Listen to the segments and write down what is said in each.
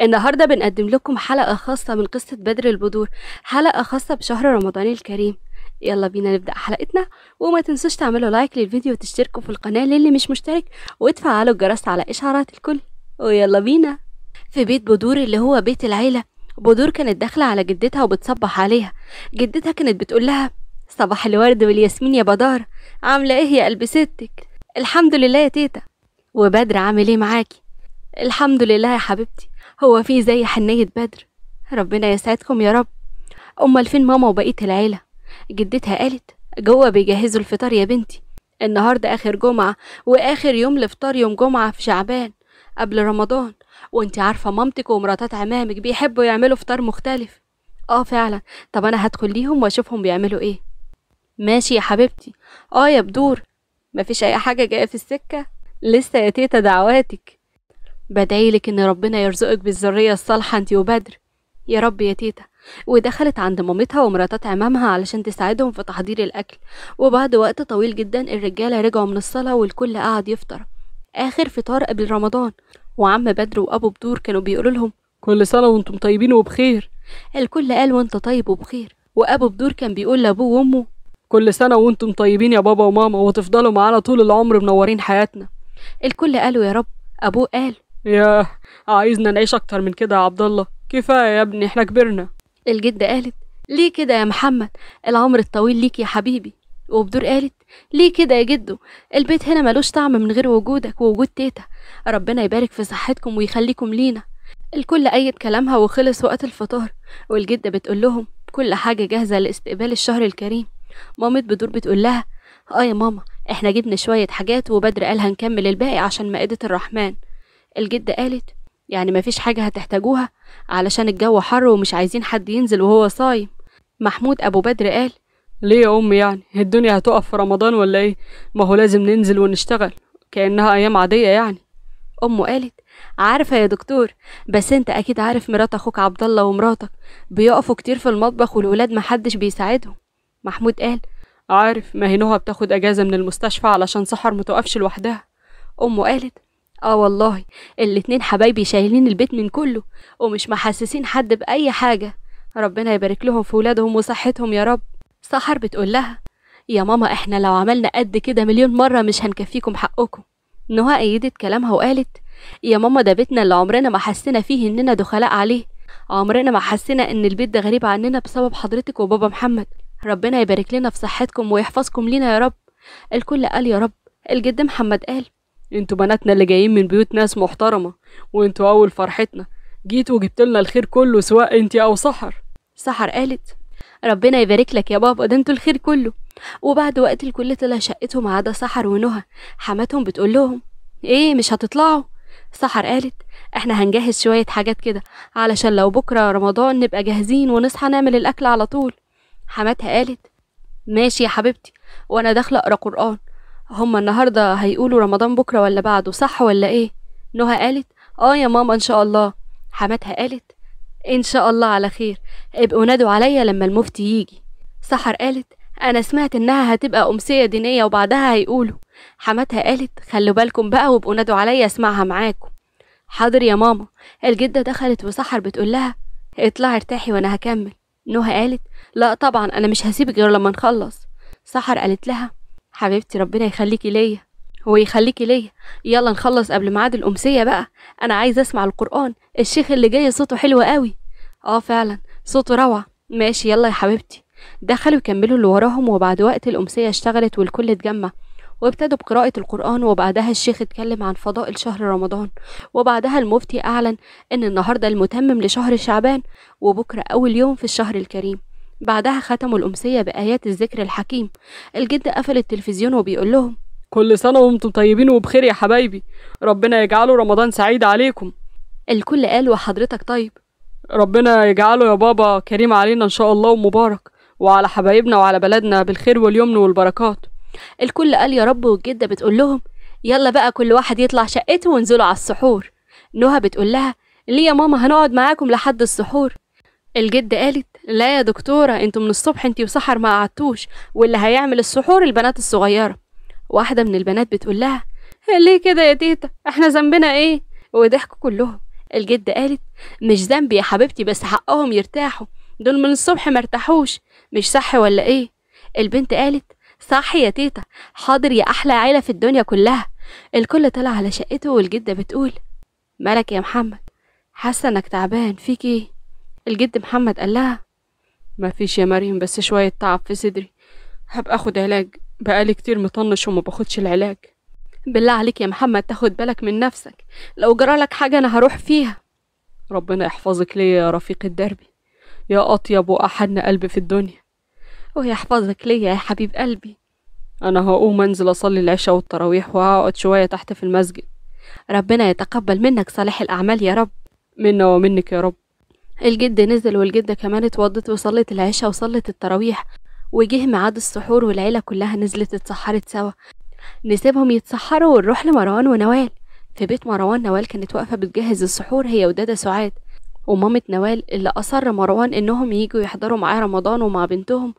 النهاردة بنقدم لكم حلقة خاصة من قصة بدر البدور حلقة خاصة بشهر رمضان الكريم يلا بينا نبدأ حلقتنا وما تنسوش تعملوا لايك للفيديو وتشتركوا في القناة للي مش مشترك وتفعلوا الجرس على إشعارات الكل ويلا بينا في بيت بدور اللي هو بيت العيلة بدور كانت داخلة على جدتها وبتصبح عليها جدتها كانت بتقول لها صباح الورد والياسمين يا بدار عاملة ايه يا قلب ستك الحمد لله يا تيتا وبدر عامل ايه معاكي الحمد لله يا حبيبتي هو في زي حنية بدر ربنا يسعدكم يا رب أمال فين ماما وبقية العيلة جدتها قالت جوه بيجهزوا الفطار يا بنتي النهاردة آخر جمعة وآخر يوم لفطار يوم جمعة في شعبان قبل رمضان وانت عارفة مامتك ومراتات عمامك بيحبوا يعملوا فطار مختلف اه فعلا طب انا هدخل ليهم واشوفهم بيعملوا ايه ماشي يا حبيبتي اه يا بدور مفيش اي حاجة جاية في السكة لسه يا تيتا دعواتك بدعيلك إن ربنا يرزقك بالذرية الصالحة أنت وبدر يا رب يا تيتا ودخلت عند مامتها ومراتات عمامها علشان تساعدهم في تحضير الأكل وبعد وقت طويل جدا الرجالة رجعوا من الصلاة والكل قعد يفطر آخر فطار قبل رمضان وعم بدر وأبو بدور كانوا بيقولوا لهم كل سنة وانتم طيبين وبخير الكل قال وانت طيب وبخير وأبو بدور كان بيقول لأبوه وأمه كل سنة وانتم طيبين يا بابا وماما وتفضلوا معانا طول العمر منورين حياتنا الكل قالوا يا رب أبوه قال ياه عايزنا نعيش أكتر من كده يا عبد الله كفاية يا ابني احنا كبرنا الجدة قالت ليه كده يا محمد العمر الطويل ليك يا حبيبي وبدور قالت ليه كده يا جدو البيت هنا ملوش طعم من غير وجودك ووجود تيتا ربنا يبارك في صحتكم ويخليكم لينا الكل أيد كلامها وخلص وقت الفطار والجدة بتقول لهم كل حاجة جاهزة لاستقبال الشهر الكريم مامة بدور بتقول لها اه يا ماما احنا جبنا شوية حاجات وبدر قال هنكمل الباقي عشان مائدة الرحمن الجدة قالت يعني مفيش حاجة هتحتاجوها علشان الجو حر ومش عايزين حد ينزل وهو صايم محمود أبو بدر قال ليه يا أم يعني الدنيا هتقف في رمضان ولا إيه ما هو لازم ننزل ونشتغل كأنها أيام عادية يعني أمه قالت عارفة يا دكتور بس أنت أكيد عارف مرات أخوك عبد الله ومراتك بيقفوا كتير في المطبخ والولاد محدش بيساعدهم محمود قال عارف ما هي نهى بتاخد أجازة من المستشفى علشان سحر متوقفش لوحدها أمه قالت اه والله الاتنين حبايبي شايلين البيت من كله ومش محسسين حد بأي حاجة ربنا يبارك لهم في ولادهم وصحتهم يا رب سحر بتقول لها يا ماما احنا لو عملنا قد كده مليون مرة مش هنكفيكم حقكم نهى أيدت كلامها وقالت يا ماما ده بيتنا اللي عمرنا ما حسينا فيه اننا دخلاء عليه عمرنا ما حسينا ان البيت ده غريب عننا بسبب حضرتك وبابا محمد ربنا يبارك لنا في صحتكم ويحفظكم لينا يا رب الكل قال يا رب الجد محمد قال انتوا بناتنا اللي جايين من بيوت ناس محترمة وانتوا أول فرحتنا جيتوا لنا الخير كله سواء انتي أو سحر سحر قالت ربنا يبارك لك يا بابا ده انتوا الخير كله وبعد وقت الكل طلع شقتهم عدا سحر ونهى حماتهم بتقول لهم ايه مش هتطلعوا سحر قالت احنا هنجهز شوية حاجات كده علشان لو بكرة رمضان نبقى جاهزين ونصحى نعمل الأكل على طول حماتها قالت ماشي يا حبيبتي وانا داخله اقرا قران هما النهارده هيقولوا رمضان بكره ولا بعده صح ولا ايه نهى قالت اه يا ماما ان شاء الله حماتها قالت ان شاء الله على خير ابقوا نادوا عليا لما المفتي يجي سحر قالت انا سمعت انها هتبقى امسيه دينيه وبعدها هيقولوا حماتها قالت خلوا بالكم بقى وابقوا نادوا عليا اسمعها معاكم حاضر يا ماما الجده دخلت وسحر بتقول لها اطلعي ارتاحي وانا هكمل نهى قالت لا طبعا انا مش هسيبك غير لما نخلص سحر قالت لها حبيبتي ربنا يخليكي ليا هو يخليكي ليا يلا نخلص قبل ميعاد الأمسية بقى أنا عايز أسمع القرآن الشيخ اللي جاي صوته حلو قوي آه فعلا صوته روعة ماشي يلا يا حبيبتي دخلوا يكملوا اللي وراهم وبعد وقت الأمسية اشتغلت والكل اتجمع وابتدوا بقراءة القرآن وبعدها الشيخ اتكلم عن فضائل شهر رمضان وبعدها المفتي أعلن إن النهاردة المتمم لشهر شعبان وبكرة أول يوم في الشهر الكريم بعدها ختموا الأمسية بآيات الذكر الحكيم الجد قفل التلفزيون وبيقول لهم كل سنة وانتم طيبين وبخير يا حبايبي ربنا يجعله رمضان سعيد عليكم الكل قال وحضرتك طيب ربنا يجعله يا بابا كريم علينا إن شاء الله ومبارك وعلى حبايبنا وعلى بلدنا بالخير واليمن والبركات الكل قال يا رب والجدة بتقول لهم يلا بقى كل واحد يطلع شقته وانزلوا على السحور نهى بتقول لها ليه يا ماما هنقعد معاكم لحد السحور الجد قالت لا يا دكتورة انتوا من الصبح انتي وسحر ما قعدتوش واللي هيعمل السحور البنات الصغيرة واحدة من البنات بتقول لها ليه كده يا تيتا احنا ذنبنا ايه وضحكوا كلهم الجد قالت مش ذنبي يا حبيبتي بس حقهم يرتاحوا دول من الصبح مرتاحوش مش صح ولا ايه البنت قالت صح يا تيتا حاضر يا احلى عيله في الدنيا كلها الكل طلع على شقته والجده بتقول مالك يا محمد حاسه انك تعبان فيك ايه الجد محمد قال لها مفيش يا مريم بس شوية تعب في صدري هبقى اخد علاج بقالي كتير مطنش وما باخدش العلاج بالله عليك يا محمد تاخد بالك من نفسك لو جرالك حاجة أنا هروح فيها ربنا يحفظك ليا يا رفيق الدربي يا أطيب وأحن قلب في الدنيا ويحفظك ليا يا حبيب قلبي أنا هقوم أنزل أصلي العشاء والتراويح وهقعد شوية تحت في المسجد ربنا يتقبل منك صالح الأعمال يا رب منا ومنك يا رب الجد نزل والجدة كمان اتوضت وصلت العشاء وصلت التراويح وجه ميعاد السحور والعيلة كلها نزلت اتسحرت سوا نسيبهم يتسحروا ونروح لمروان ونوال في بيت مروان نوال كانت واقفة بتجهز السحور هي ودادة سعاد ومامة نوال اللي أصر مروان إنهم ييجوا يحضروا معاه رمضان ومع بنتهم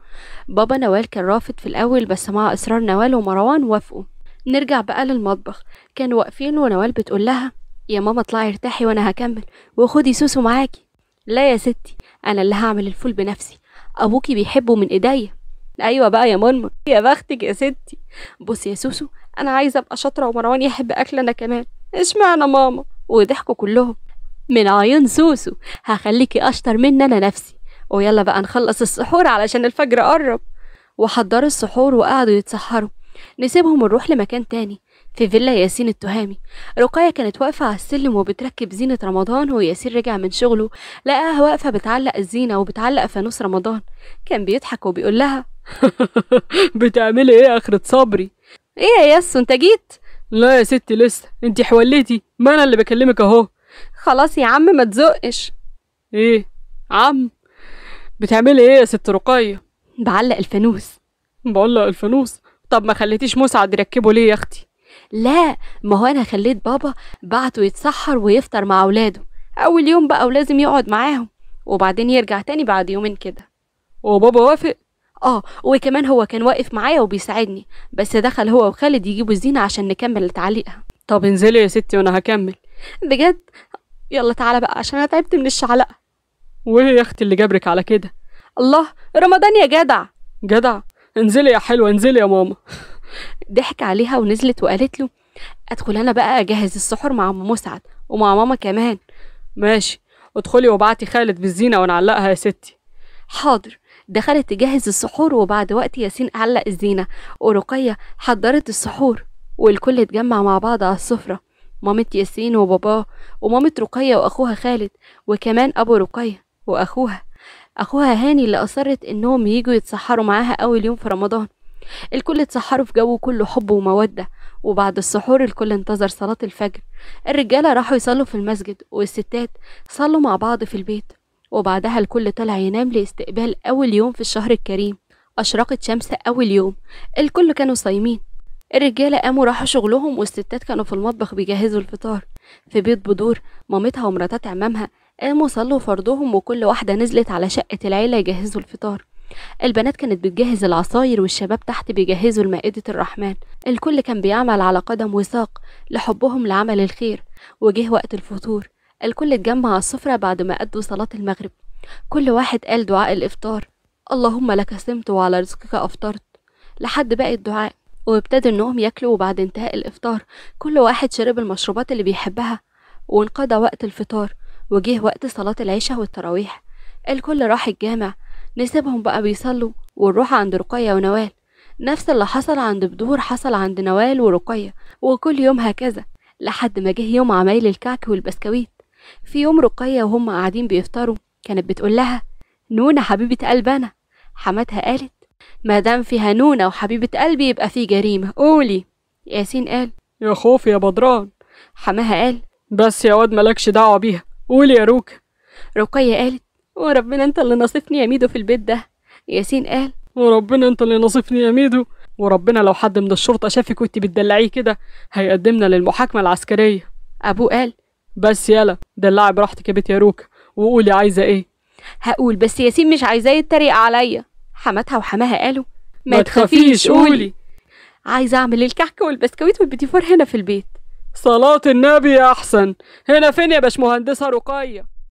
بابا نوال كان رافض في الأول بس مع إصرار نوال ومروان وافقوا نرجع بقى للمطبخ كانوا واقفين ونوال بتقول لها يا ماما اطلعي ارتاحي وأنا هكمل وخدي سوسو معاكي لا يا ستي انا اللي هعمل الفول بنفسي ابوكي بيحبه من ايديا ايوه بقى يا مرمى يا بختك يا ستي بصي يا سوسو انا عايزه ابقى شاطره ومروان يحب اكل انا كمان اشمعنى ماما وضحكوا كلهم من عيون سوسو هخليكي اشطر مني انا نفسي ويلا بقى نخلص السحور علشان الفجر قرب وحضروا السحور وقعدوا يتسحروا نسيبهم ونروح لمكان تاني في فيلا ياسين التهامي رقية كانت واقفة على السلم وبتركب زينة رمضان وياسين رجع من شغله لقاها واقفة بتعلق الزينة وبتعلق فانوس رمضان كان بيضحك وبيقول لها بتعملي ايه يا اخرة صبري ايه يا ياسو انت جيت لا يا ستي لسه انت حوليتي ما انا اللي بكلمك اهو خلاص يا عم ما تزقش ايه عم بتعملي ايه يا ست رقية بعلق الفانوس بعلق الفانوس طب ما خليتيش مسعد يركبه ليه يا اختي لا ما هو انا خليت بابا بعته يتسحر ويفطر مع اولاده اول يوم بقى ولازم يقعد معاهم وبعدين يرجع تاني بعد يومين كده وبابا وافق اه وكمان هو كان واقف معايا وبيساعدني بس دخل هو وخالد يجيبوا الزينة عشان نكمل تعليقها طب انزلي يا ستي وانا هكمل بجد يلا تعالى بقى عشان انا تعبت من الشعلقه وايه يا اختي اللي جبرك على كده الله رمضان يا جدع جدع انزلي يا حلوه انزلي يا ماما ضحك عليها ونزلت وقالت له ادخل انا بقى اجهز السحور مع ام مسعد ومع ماما كمان ماشي ادخلي وبعتي خالد بالزينه ونعلقها يا ستي حاضر دخلت تجهز السحور وبعد وقت ياسين علق الزينه ورقيه حضرت السحور والكل اتجمع مع بعض على السفره مامة ياسين وباباه ومامة رقية وأخوها خالد وكمان أبو رقية وأخوها أخوها هاني اللي أصرت إنهم ييجوا يتسحروا معاها أول يوم في رمضان الكل اتسحروا في جو كله حب ومودة وبعد السحور الكل انتظر صلاة الفجر الرجالة راحوا يصلوا في المسجد والستات صلوا مع بعض في البيت وبعدها الكل طلع ينام لاستقبال أول يوم في الشهر الكريم أشرقت شمس أول يوم الكل كانوا صايمين الرجالة قاموا راحوا شغلهم والستات كانوا في المطبخ بيجهزوا الفطار في بيت بدور مامتها ومراتات عمامها قاموا صلوا فرضهم وكل واحدة نزلت على شقة العيلة يجهزوا الفطار البنات كانت بتجهز العصاير والشباب تحت بيجهزوا المائدة الرحمن الكل كان بيعمل على قدم وساق لحبهم لعمل الخير وجه وقت الفطور الكل اتجمع على السفرة بعد ما أدوا صلاة المغرب كل واحد قال دعاء الإفطار اللهم لك سمت وعلى رزقك أفطرت لحد باقي الدعاء وابتدوا إنهم ياكلوا وبعد انتهاء الإفطار كل واحد شرب المشروبات اللي بيحبها وانقضى وقت الفطار وجه وقت صلاة العشاء والتراويح الكل راح الجامع نسيبهم بقى بيصلوا ونروح عند رقية ونوال نفس اللي حصل عند بدور حصل عند نوال ورقية وكل يوم هكذا لحد ما جه يوم عمايل الكعك والبسكويت في يوم رقية وهم قاعدين بيفطروا كانت بتقول لها نونة حبيبة قلبنا حماتها قالت ما دام فيها نونة وحبيبة قلبي يبقى في جريمة قولي ياسين قال يا خوف يا بدران حماها قال بس يا واد مالكش دعوة بيها قولي يا روكا رقية قالت وربنا انت اللي ناصفني يا ميدو في البيت ده ياسين قال وربنا انت اللي ناصفني يا ميدو وربنا لو حد من الشرطة شافك وانت بتدلعيه كده هيقدمنا للمحاكمة العسكرية أبوه قال بس يلا دلعي براحتك يا بيت يا روكا وقولي عايزة ايه هقول بس ياسين مش عايزاه يتريق عليا حماتها وحماها قالوا ما, ما تخافيش قولي عايزة أعمل الكحك والبسكويت والبتيفور هنا في البيت صلاة النبي أحسن هنا فين يا باشمهندسة رقية